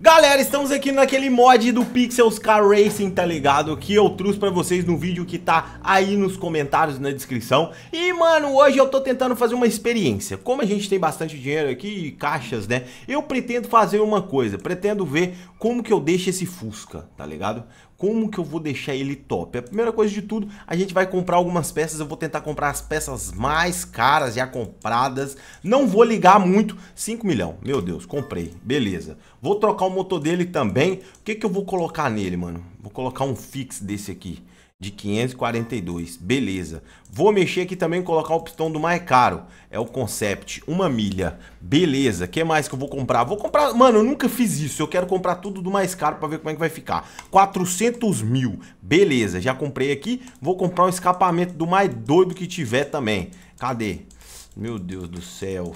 Galera, estamos aqui naquele mod do Pixels Car Racing, tá ligado? Que eu trouxe pra vocês no vídeo que tá aí nos comentários, na descrição E, mano, hoje eu tô tentando fazer uma experiência Como a gente tem bastante dinheiro aqui e caixas, né? Eu pretendo fazer uma coisa, pretendo ver como que eu deixo esse Fusca, tá ligado? como que eu vou deixar ele top? A primeira coisa de tudo, a gente vai comprar algumas peças, eu vou tentar comprar as peças mais caras já compradas, não vou ligar muito, 5 milhão, meu Deus, comprei, beleza. Vou trocar o motor dele também, o que que eu vou colocar nele, mano? Vou colocar um fix desse aqui, de 542, beleza. Vou mexer aqui também colocar o pistão do mais caro, é o Concept, uma milha, beleza. que mais que eu vou comprar? Vou comprar, mano, eu nunca fiz isso, eu quero comprar tudo do mais caro pra ver como é que vai ficar. 400 mil, beleza, já comprei aqui, vou comprar um escapamento do mais doido que tiver também. Cadê? Meu Deus do céu,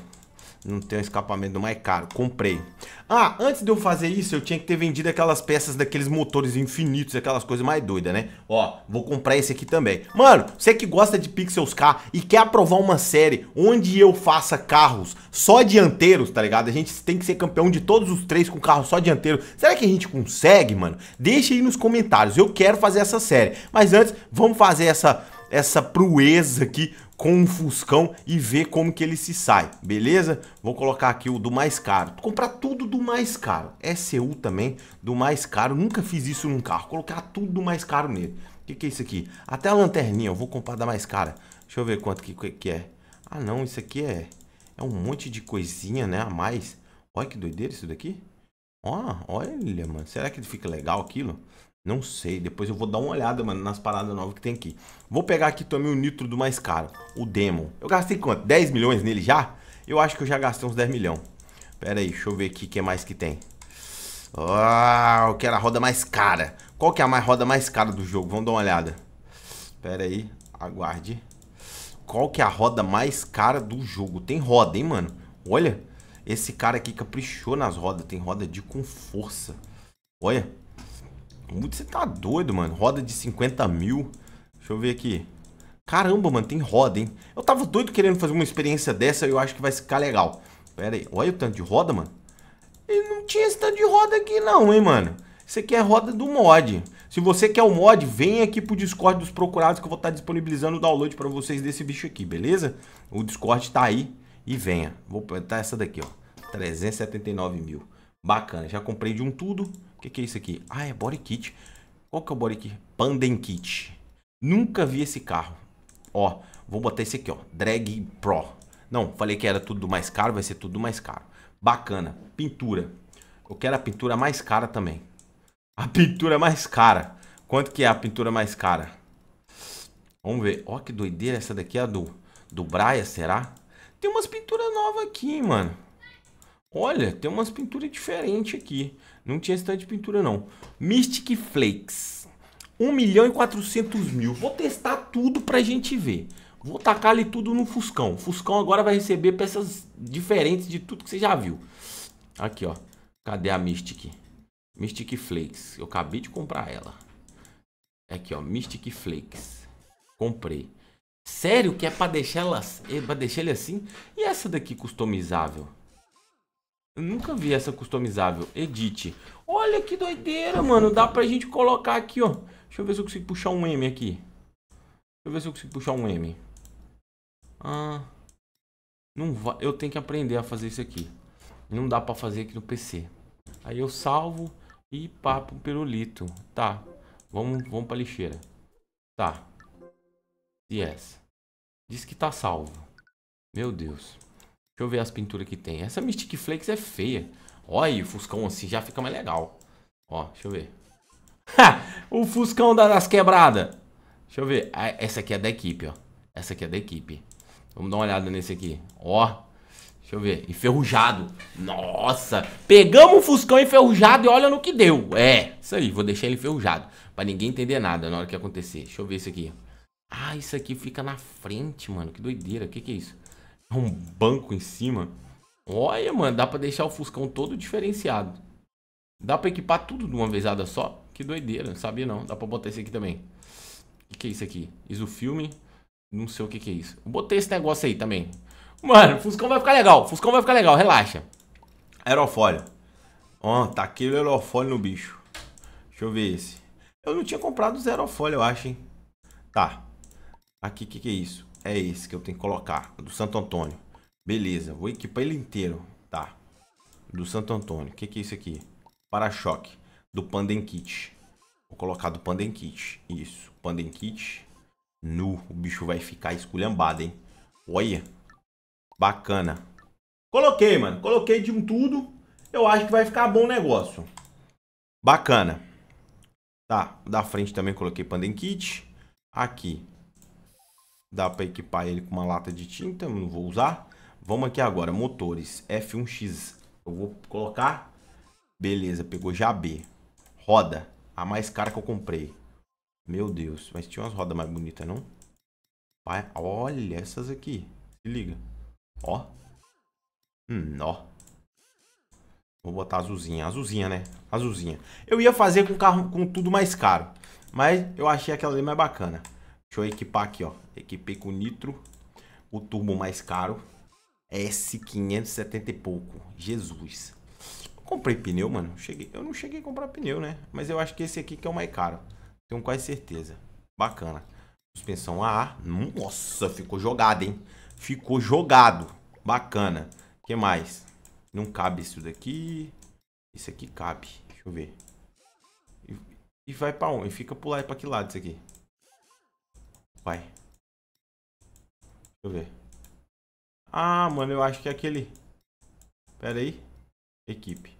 não tem um escapamento, mais é caro. Comprei. Ah, antes de eu fazer isso, eu tinha que ter vendido aquelas peças daqueles motores infinitos, aquelas coisas mais doidas, né? Ó, vou comprar esse aqui também. Mano, você que gosta de Pixels Car e quer aprovar uma série onde eu faça carros só dianteiros, tá ligado? A gente tem que ser campeão de todos os três com carro só dianteiro. Será que a gente consegue, mano? Deixa aí nos comentários. Eu quero fazer essa série. Mas antes, vamos fazer essa essa proeza aqui com um Fuscão e ver como que ele se sai, beleza? Vou colocar aqui o do mais caro. Comprar tudo do mais caro. SU também do mais caro. Nunca fiz isso num carro. Colocar tudo do mais caro nele. O que, que é isso aqui? Até a lanterninha. Eu vou comprar da mais cara. Deixa eu ver quanto que, que é. Ah, não. Isso aqui é, é um monte de coisinha, né? A mais. Olha que doideira isso daqui. Ó, olha, mano. Será que fica legal aquilo? Não sei, depois eu vou dar uma olhada, mano, nas paradas novas que tem aqui. Vou pegar aqui também o Nitro do mais caro, o Demon. Eu gastei quanto? 10 milhões nele já? Eu acho que eu já gastei uns 10 milhões. Pera aí, deixa eu ver aqui o que mais que tem. Ah, eu quero a roda mais cara. Qual que é a mais, roda mais cara do jogo? Vamos dar uma olhada. Pera aí, aguarde. Qual que é a roda mais cara do jogo? Tem roda, hein, mano? Olha, esse cara aqui caprichou nas rodas. Tem roda de com força. Olha você tá doido, mano. Roda de 50 mil. Deixa eu ver aqui. Caramba, mano, tem roda, hein? Eu tava doido querendo fazer uma experiência dessa e eu acho que vai ficar legal. Pera aí, olha o tanto de roda, mano. E não tinha esse tanto de roda aqui não, hein, mano. Isso aqui é roda do mod. Se você quer o mod, vem aqui pro Discord dos procurados que eu vou estar tá disponibilizando o download para vocês desse bicho aqui, beleza? O Discord tá aí e venha. Vou botar essa daqui, ó. 379 mil. Bacana, já comprei de um tudo que, que é isso aqui? Ah, é body kit. Qual que é o body kit? Panden kit. Nunca vi esse carro. Ó, vou botar esse aqui, ó. Drag Pro. Não, falei que era tudo mais caro, vai ser tudo mais caro. Bacana. Pintura. Eu quero a pintura mais cara também. A pintura mais cara. Quanto que é a pintura mais cara? Vamos ver. Ó, que doideira essa daqui, é a do, do Braia, será? Tem umas pinturas novas aqui, mano. Olha, tem umas pinturas diferentes aqui. Não tinha esse tanto de pintura, não. Mystic Flakes. 1 milhão e 400 mil. Vou testar tudo pra gente ver. Vou tacar ali tudo no Fuscão. O Fuscão agora vai receber peças diferentes de tudo que você já viu. Aqui, ó. Cadê a Mystic? Mystic Flakes. Eu acabei de comprar ela. É aqui, ó. Mystic Flakes. Comprei. Sério que é pra deixar, ela, é pra deixar ele assim? E essa daqui customizável? Eu nunca vi essa customizável. Edit. Olha que doideira, mano. Dá pra gente colocar aqui, ó. Deixa eu ver se eu consigo puxar um M aqui. Deixa eu ver se eu consigo puxar um M. Ah, não vai. Eu tenho que aprender a fazer isso aqui. Não dá pra fazer aqui no PC. Aí eu salvo e papo perolito. Tá. Vamos, vamos pra lixeira. Tá. Yes. Diz que tá salvo. Meu Deus. Deixa eu ver as pinturas que tem. Essa Mystic Flakes é feia. Olha aí o Fuscão assim já fica mais legal. Ó, deixa eu ver. Ha! O Fuscão das quebradas. Deixa eu ver. Ah, essa aqui é da equipe, ó. Essa aqui é da equipe. Vamos dar uma olhada nesse aqui. Ó. Deixa eu ver. Enferrujado. Nossa. Pegamos o Fuscão enferrujado e olha no que deu. É. Isso aí. Vou deixar ele enferrujado. Pra ninguém entender nada na hora que acontecer. Deixa eu ver isso aqui. Ah, isso aqui fica na frente, mano. Que doideira. O que, que é isso? um banco em cima. Olha, mano, dá pra deixar o Fuscão todo diferenciado. Dá pra equipar tudo de uma vezada só? Que doideira, não sabia não. Dá pra botar esse aqui também. O que, que é isso aqui? Isso filme. Não sei o que, que é isso. Botei esse negócio aí também. Mano, Fuscão vai ficar legal. Fuscão vai ficar legal, relaxa. Aerofólio. Ó, oh, tá aquele aerofólio no bicho. Deixa eu ver esse. Eu não tinha comprado os aerofólio, eu acho, hein. Tá. Aqui, o que, que é isso? É esse que eu tenho que colocar, do Santo Antônio. Beleza, vou equipar ele inteiro, tá? Do Santo Antônio. O que, que é isso aqui? Para-choque do Panden Kit. Vou colocar do Panden Kit. Isso, Panden Kit. Nu, o bicho vai ficar esculhambado, hein? Olha, bacana. Coloquei, mano. Coloquei de um tudo. Eu acho que vai ficar bom o negócio. Bacana. Tá, da frente também coloquei Panden Kit. Aqui, Dá para equipar ele com uma lata de tinta, então não vou usar. Vamos aqui agora, motores, F1X. Eu vou colocar, beleza, pegou já B. Roda, a mais cara que eu comprei. Meu Deus, mas tinha umas rodas mais bonitas, não? olha essas aqui. Se liga. Ó. Hum, ó. Vou botar azulzinha. Azulzinha, né? Azulzinha. Eu ia fazer com carro com tudo mais caro. Mas eu achei aquela ali mais bacana. Deixa eu equipar aqui, ó. Equipei com nitro. O turbo mais caro. S570 e pouco. Jesus. comprei pneu, mano. Cheguei, eu não cheguei a comprar pneu, né? Mas eu acho que esse aqui que é o mais caro. Tenho quase certeza. Bacana. Suspensão A. Nossa, ficou jogado, hein? Ficou jogado. Bacana. O que mais? Não cabe isso daqui. Isso aqui cabe. Deixa eu ver. E, vai pra onde? E fica pro lado e pra que lado isso aqui? Vai. Deixa eu ver. Ah, mano, eu acho que é aquele... Pera aí. Equipe.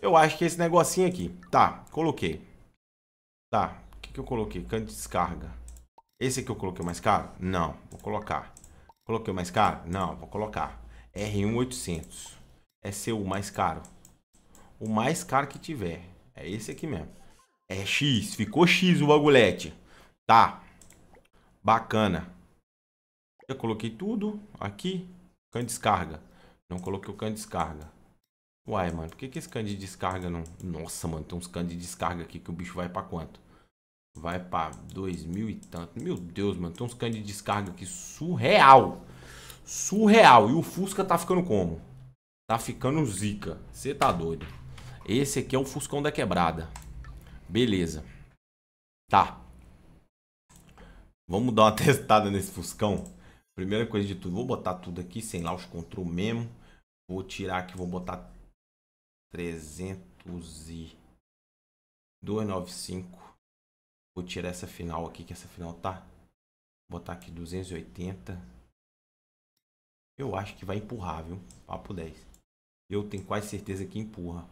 Eu acho que é esse negocinho aqui. Tá, coloquei. Tá, o que, que eu coloquei? Canto de descarga. Esse aqui eu coloquei mais caro? Não, vou colocar. Coloquei mais caro? Não, vou colocar. R1800. É seu o mais caro. O mais caro que tiver. É esse aqui mesmo. É X, ficou X o bagulete. Tá. Bacana. Eu coloquei tudo aqui. de descarga. Não coloquei o de descarga. Uai, mano, por que, que esse can de descarga não... Nossa, mano, tem uns can de descarga aqui que o bicho vai pra quanto? Vai pra dois mil e tanto. Meu Deus, mano, tem uns can de descarga aqui surreal. Surreal. E o Fusca tá ficando como? Tá ficando zica. Você tá doido. Esse aqui é o Fuscão da Quebrada. Beleza. Tá. Vamos dar uma testada nesse Fuscão. Primeira coisa de tudo, vou botar tudo aqui sem launch control mesmo. Vou tirar aqui, vou botar 295. Vou tirar essa final aqui, que essa final tá. Vou botar aqui 280. Eu acho que vai empurrar, viu? Papo 10. Eu tenho quase certeza que empurra.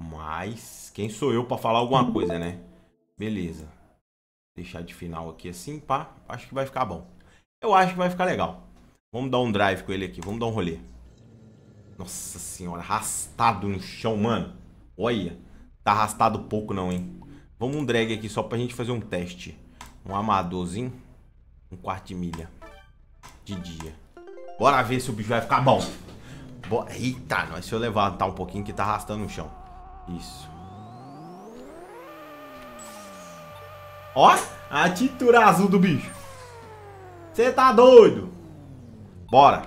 Mas quem sou eu para falar alguma coisa, né? Beleza. Deixar de final aqui assim, pá. Acho que vai ficar bom. Eu acho que vai ficar legal. Vamos dar um drive com ele aqui. Vamos dar um rolê. Nossa senhora, arrastado no chão, mano. Olha. Tá arrastado pouco não, hein. Vamos um drag aqui só pra gente fazer um teste. Um amadorzinho. Um quarto de milha. De dia. Bora ver se o bicho vai ficar bom. Bo Eita, nós se eu levantar um pouquinho que tá arrastando no chão. Isso. Ó, a tintura azul do bicho. Você tá doido? Bora.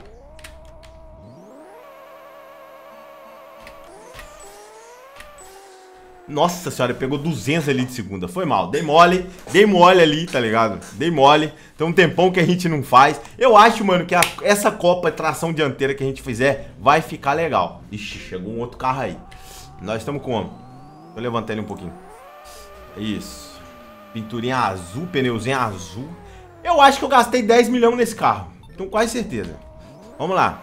Nossa senhora, pegou 200 ali de segunda. Foi mal. Dei mole. Dei mole ali, tá ligado? Dei mole. Tem um tempão que a gente não faz. Eu acho, mano, que a, essa Copa tração dianteira que a gente fizer vai ficar legal. Ixi, chegou um outro carro aí. Nós estamos com. Vou levantar ele um pouquinho. Isso. Pinturinha azul, pneuzinho azul. Eu acho que eu gastei 10 milhões nesse carro. Tenho quase certeza. Vamos lá.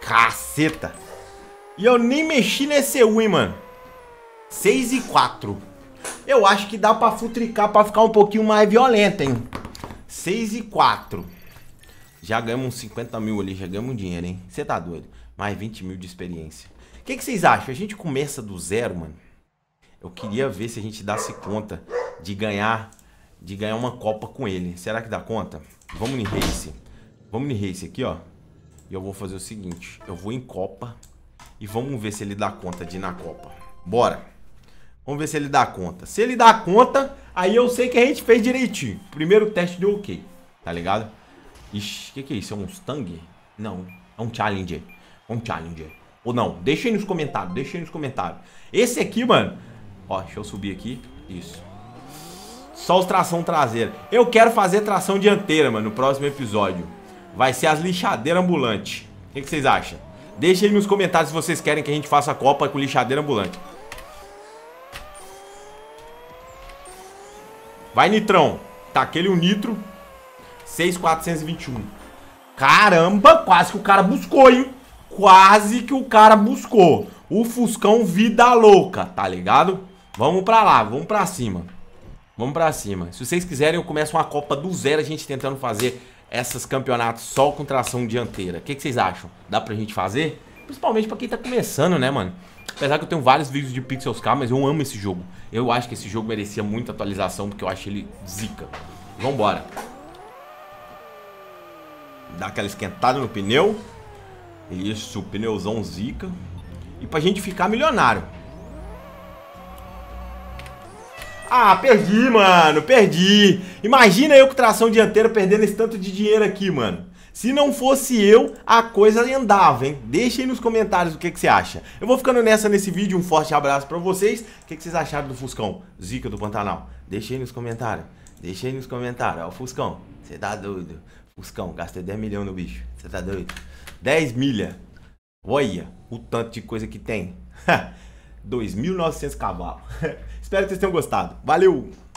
Caceta. E eu nem mexi nesse hein, mano. 6 e 4. Eu acho que dá pra futricar pra ficar um pouquinho mais violenta, hein. 6 e 4. Já ganhamos uns 50 mil ali, já ganhamos um dinheiro, hein. Você tá doido. Mais 20 mil de experiência que, que vocês acham? A gente começa do zero, mano. Eu queria ver se a gente desse conta de ganhar de ganhar uma Copa com ele. Será que dá conta? Vamos em race. Vamos em race aqui, ó. E eu vou fazer o seguinte. Eu vou em Copa e vamos ver se ele dá conta de ir na Copa. Bora. Vamos ver se ele dá conta. Se ele dá conta, aí eu sei que a gente fez direitinho. Primeiro teste de ok, tá ligado? Ixi, o que, que é isso? É um Stang? Não, é um Challenger. É um Challenger. Ou não? Deixa aí nos comentários, deixa aí nos comentários. Esse aqui, mano... Ó, deixa eu subir aqui. Isso. Só os tração traseira. Eu quero fazer tração dianteira, mano, no próximo episódio. Vai ser as lixadeiras ambulantes. O que, que vocês acham? Deixa aí nos comentários se vocês querem que a gente faça a Copa com lixadeira ambulante. Vai, Nitrão. Tá aquele um nitro. 6,421. Caramba, quase que o cara buscou, hein? quase que o cara buscou. O Fuscão vida louca, tá ligado? Vamos pra lá, vamos pra cima. Vamos pra cima. Se vocês quiserem, eu começo uma Copa do zero, a gente tentando fazer essas campeonatos só com tração dianteira. O que, que, vocês acham? Dá pra gente fazer? Principalmente pra quem tá começando, né, mano? Apesar que eu tenho vários vídeos de Pixels Car, mas eu amo esse jogo. Eu acho que esse jogo merecia muita atualização, porque eu acho ele zica. Vambora. Dá aquela esquentada no pneu. Isso, pneuzão zica. E pra gente ficar milionário. Ah, perdi, mano, perdi. Imagina eu com tração dianteira perdendo esse tanto de dinheiro aqui, mano. Se não fosse eu, a coisa andava, hein? Deixa aí nos comentários o que, que você acha. Eu vou ficando nessa nesse vídeo, um forte abraço pra vocês. O que, que vocês acharam do Fuscão? Zica do Pantanal. Deixa aí nos comentários. Deixa aí nos comentários. Ó, Fuscão, você tá doido. Fuscão, gastei 10 milhões no bicho. Você tá doido? 10 milha. Olha o tanto de coisa que tem. 2.900 cavalos. Espero que vocês tenham gostado. Valeu!